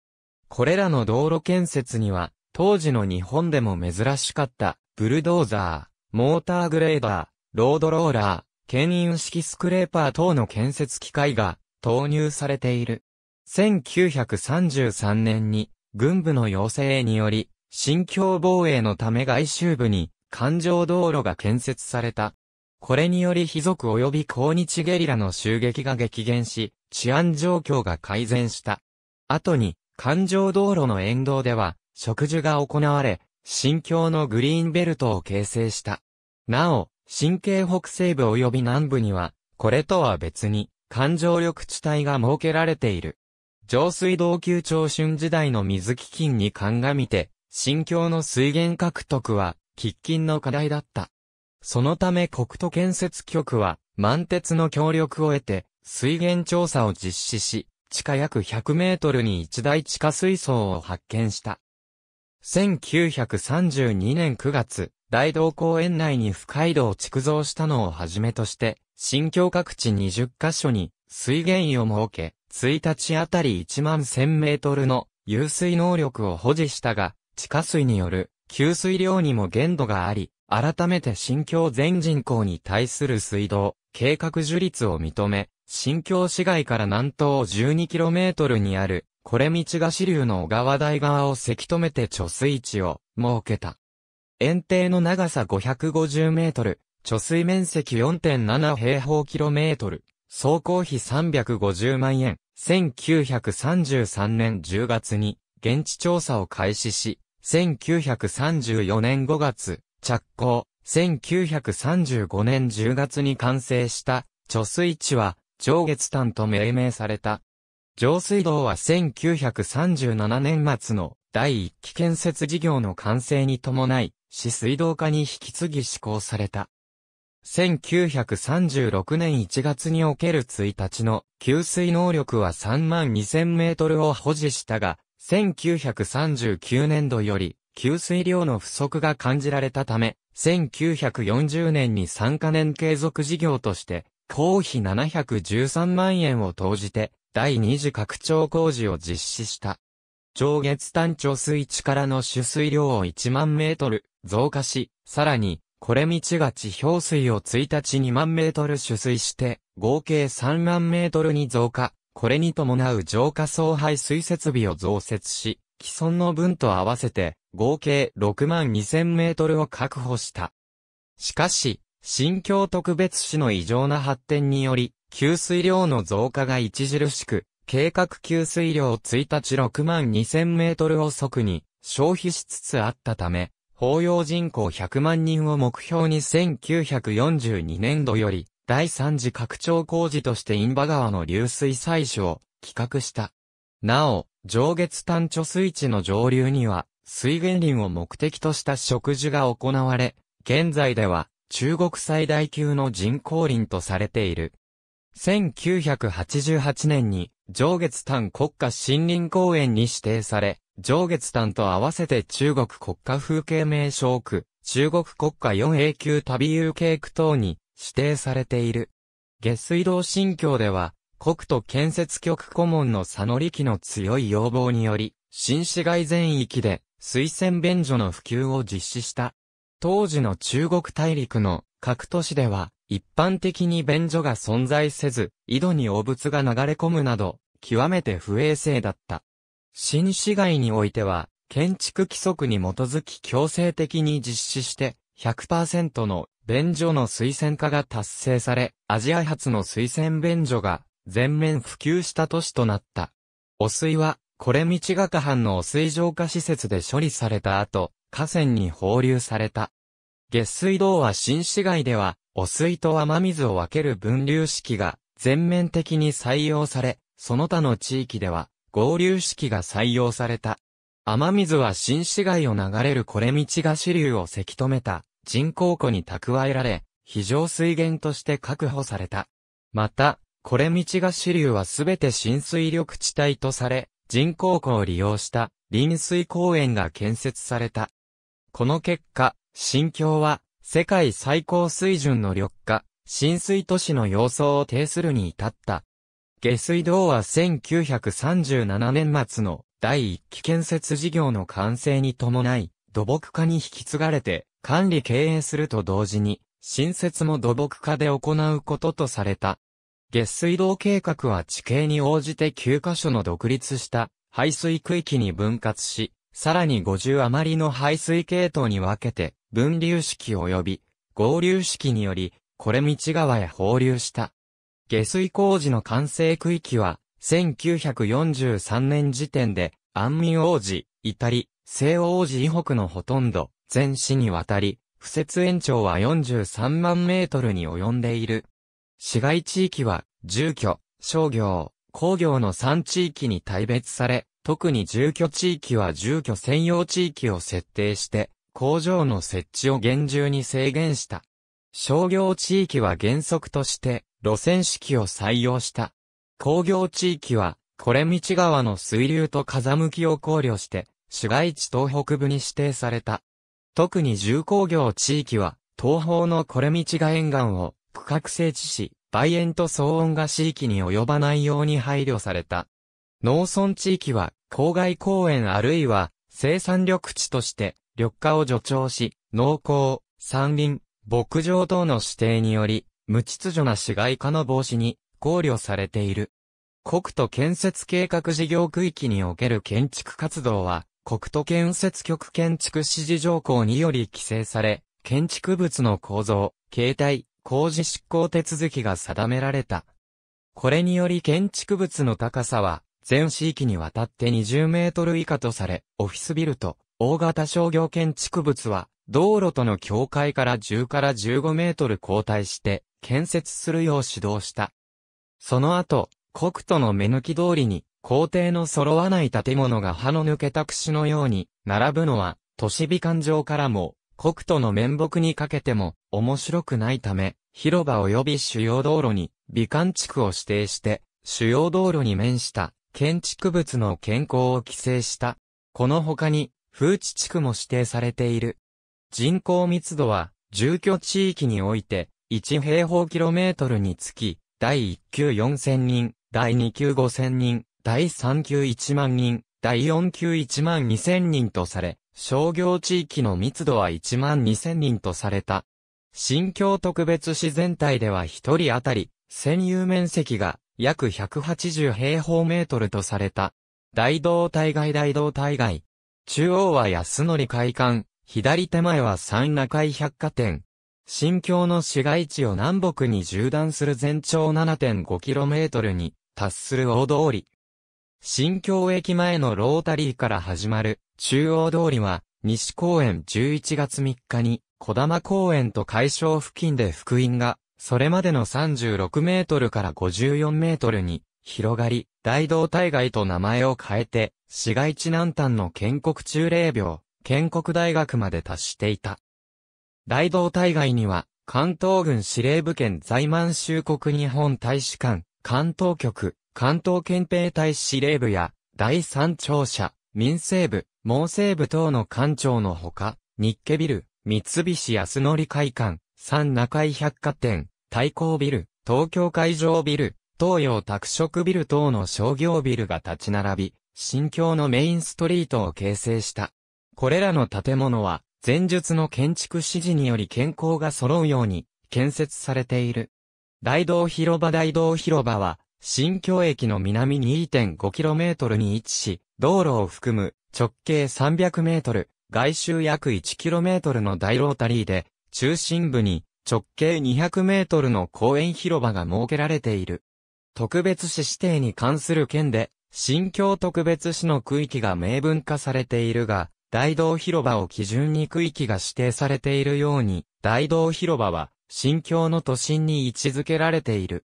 これらの道路建設には、当時の日本でも珍しかった、ブルドーザー、モーターグレーダー、ロードローラー、牽引式スクレーパー等の建設機械が投入されている。1933年に、軍部の要請により、新疆防衛のため外周部に、環状道路が建設された。これにより、貴族及び抗日ゲリラの襲撃が激減し、治安状況が改善した。後に、環状道路の沿道では、植樹が行われ、新疆のグリーンベルトを形成した。なお、新京北西部及び南部には、これとは別に、環状緑地帯が設けられている。上水道級長春時代の水基金に鑑みて、新京の水源獲得は、喫緊の課題だった。そのため国土建設局は、満鉄の協力を得て、水源調査を実施し、地下約100メートルに一大地下水槽を発見した。1932年9月、大道公園内に深井道を築造したのをはじめとして、新京各地20カ所に水源位を設け、1日あたり1万1000メートルの湧水能力を保持したが、地下水による給水量にも限度があり、改めて新京全人口に対する水道、計画樹立を認め、新京市街から南東 12km にある、これ道が支流の小川台側をせき止めて貯水池を設けた。園庭の長さ550メートル、貯水面積4.7平方キロメートル、総工費350万円、1933年10月に現地調査を開始し、1934年5月、着工、1935年10月に完成した貯水池は上月炭と命名された。上水道は1937年末の第一期建設事業の完成に伴い、市水道化に引き継ぎ施行された。1936年1月における1日の給水能力は3万2000メートルを保持したが、1939年度より給水量の不足が感じられたため、1940年に3カ年継続事業として、公費713万円を投じて、第二次拡張工事を実施した。上月単調水池からの取水量を1万メートル増加し、さらにこれ道が地表水を1日2万メートル取水して、合計3万メートルに増加、これに伴う浄化送配水設備を増設し、既存の分と合わせて、合計6万2000メートルを確保した。しかし、新京特別市の異常な発展により、給水量の増加が著しく、計画給水量1日6万2000メートルを即に消費しつつあったため、法要人口100万人を目標に1942年度より、第3次拡張工事として印バ川の流水採取を企画した。なお、上月単貯水池の上流には、水源林を目的とした植樹が行われ、現在では中国最大級の人工林とされている。1988年に上月丹国家森林公園に指定され、上月丹と合わせて中国国家風景名勝区、中国国家4永久旅遊景区等に指定されている。下水道新橋では、国土建設局顧問の佐野力の強い要望により、新市街全域で水洗便所の普及を実施した。当時の中国大陸の各都市では、一般的に便所が存在せず、井戸に汚物が流れ込むなど、極めて不衛生だった。新市街においては、建築規則に基づき強制的に実施して、100%の便所の推薦化が達成され、アジア初の推薦便所が全面普及した都市となった。汚水は、これ道がか藩の汚水浄化施設で処理された後、河川に放流された。下水道は新市街では、汚水と雨水を分ける分流式が全面的に採用され、その他の地域では合流式が採用された。雨水は新市街を流れるこれ道が支流をせき止めた人工湖に蓄えられ、非常水源として確保された。また、これ道が支流はすべて浸水緑地帯とされ、人工湖を利用した臨水公園が建設された。この結果、新境は、世界最高水準の緑化、浸水都市の様相を呈するに至った。下水道は1937年末の第一期建設事業の完成に伴い、土木化に引き継がれて管理経営すると同時に、新設も土木化で行うこととされた。下水道計画は地形に応じて9カ所の独立した排水区域に分割し、さらに50余りの排水系統に分けて分流式及び合流式により、これ道川へ放流した。下水工事の完成区域は、1943年時点で、安民王子、至り、西王子以北のほとんど、全市にわたり、不設延長は43万メートルに及んでいる。市街地域は、住居、商業、工業の3地域に大別され、特に住居地域は住居専用地域を設定して、工場の設置を厳重に制限した。商業地域は原則として路線式を採用した。工業地域は、これ道川の水流と風向きを考慮して、市街地東北部に指定された。特に重工業地域は、東方のこれ道が沿岸を区画整地し、梅園と騒音が地域に及ばないように配慮された。農村地域は、郊外公園あるいは、生産緑地として、緑化を助長し、農耕、山林、牧場等の指定により、無秩序な市街化の防止に考慮されている。国土建設計画事業区域における建築活動は、国土建設局建築指示条項により規制され、建築物の構造、形態、工事執行手続きが定められた。これにより建築物の高さは、全市域にわたって20メートル以下とされ、オフィスビルと大型商業建築物は、道路との境界から10から15メートル後退して、建設するよう指導した。その後、国土の目抜き通りに、皇帝の揃わない建物が歯の抜けた櫛のように、並ぶのは、都市美観上からも、国土の面目にかけても、面白くないため、広場及び主要道路に、美観地区を指定して、主要道路に面した、建築物の健康を規制した。この他に、風地地区も指定されている。人口密度は、住居地域において、1平方キロメートルにつき、第1級4000人、第2級5000人、第3級1万人、第4級1万2000人とされ、商業地域の密度は1万2000人とされた。新京特別自然体では1人当たり、占有面積が約180平方メートルとされた。大道対外大道対外、中央は安則会館、左手前は三中井百貨店。新京の市街地を南北に縦断する全長 7.5km に達する大通り。新京駅前のロータリーから始まる中央通りは西公園11月3日に小玉公園と海床付近で福音がそれまでの36メートルから54メートルに広がり、大道大街と名前を変えて、市街地南端の建国中霊廟、建国大学まで達していた。大道大街には、関東軍司令部県在満州国日本大使館、関東局、関東憲兵隊司令部や、第三庁舎、民政部、毛政部等の官庁のほか、日家ビル、三菱安則会館、三中井百貨店、対抗ビル、東京会場ビル、東洋拓殖ビル等の商業ビルが立ち並び、新京のメインストリートを形成した。これらの建物は、前述の建築指示により健康が揃うように、建設されている。大道広場大道広場は、新京駅の南 2.5km に位置し、道路を含む直径 300m、外周約 1km の大ロータリーで、中心部に直径 200m の公園広場が設けられている。特別市指定に関する県で、新京特別市の区域が明文化されているが、大道広場を基準に区域が指定されているように、大道広場は、新京の都心に位置づけられている。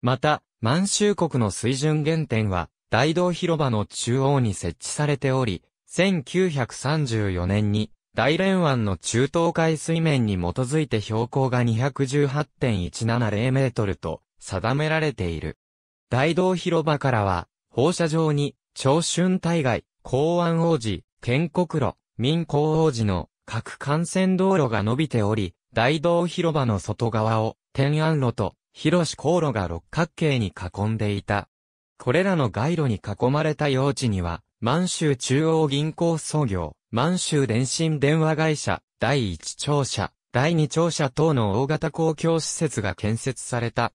また、満州国の水準原点は、大道広場の中央に設置されており、1934年に、大連湾の中東海水面に基づいて標高が218.170メートルと定められている。大道広場からは、放射状に、長春大街、港湾王子、建国路、民港王子の各幹線道路が伸びており、大道広場の外側を、天安路と、広し航路が六角形に囲んでいた。これらの街路に囲まれた用地には、満州中央銀行創業、満州電信電話会社、第一庁舎、第二庁舎等の大型公共施設が建設された。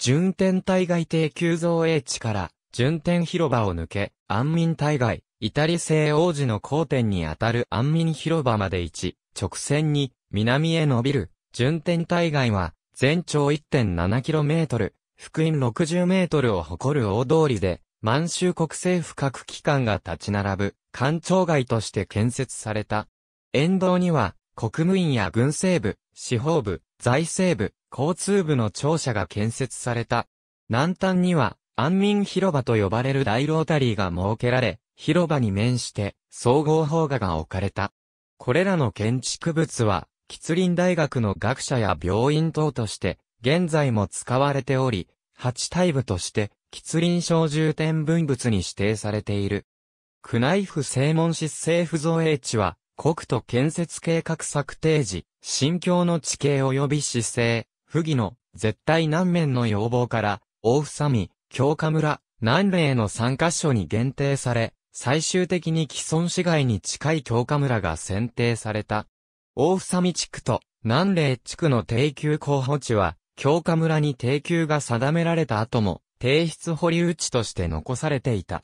順天対外帝急造 A 地から順天広場を抜け、安民対外、イタリ製王子の交点にあたる安民広場まで一直線に南へ伸びる順天対外は全長 1.7km、福音 60m を誇る大通りで、満州国政府各機関が立ち並ぶ、官庁街として建設された。沿道には、国務院や軍政部、司法部、財政部、交通部の庁舎が建設された。南端には、安民広場と呼ばれる大ロータリーが設けられ、広場に面して、総合法画が置かれた。これらの建築物は、吉林大学の学者や病院等として、現在も使われており、八大部として、吉林小重点文物に指定されている。区内府正門市政府造営地は、国土建設計画策定時、新境の地形及び市政、不義の絶対難面の要望から、大房見、京華村、南霊の3カ所に限定され、最終的に既存市街に近い京華村が選定された。大房見地区と南霊地区の定休候補地は、京華村に定休が定められた後も、提出保留地として残されていた。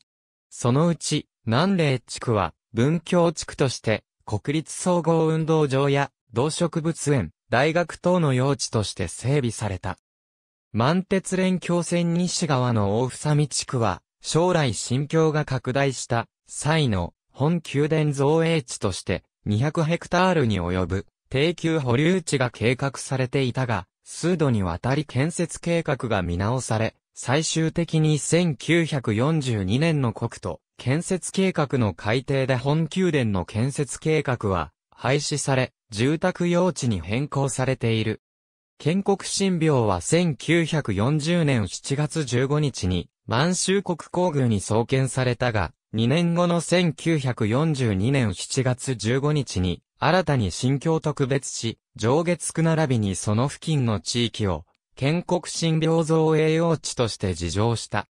そのうち、南霊地区は、文教地区として、国立総合運動場や、動植物園、大学等の用地として整備された。満鉄連橋線西側の大房見地区は、将来新境が拡大した際の本宮殿造営地として200ヘクタールに及ぶ低級保留地が計画されていたが、数度にわたり建設計画が見直され、最終的に1942年の国土建設計画の改定で本宮殿の建設計画は廃止され、住宅用地に変更されている。建国新病は1940年7月15日に満州国皇宮に創建されたが、2年後の1942年7月15日に新たに新京特別市、上月区並びにその付近の地域を建国新病造営用地として事情した。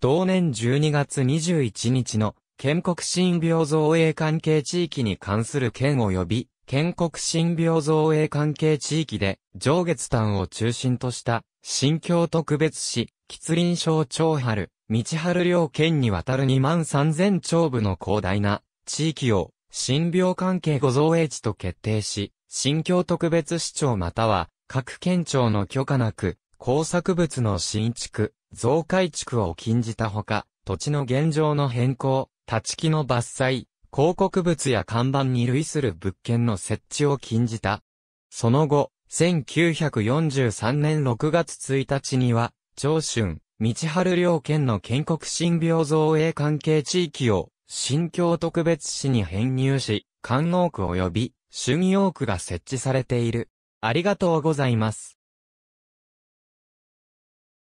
同年12月21日の建国新病造営関係地域に関する県及び建国新病造営関係地域で、上月丹を中心とした、新京特別市、吉林省長春、道春両県にわたる2万3000丁部の広大な、地域を、新病関係ご造営地と決定し、新京特別市長または、各県庁の許可なく、工作物の新築、増改築を禁じたほか、土地の現状の変更、立ち木の伐採、広告物や看板に類する物件の設置を禁じた。その後、1943年6月1日には、長春、道春両県の建国新病造営関係地域を、新京特別市に編入し、観音区及び、春陽区が設置されている。ありがとうございます。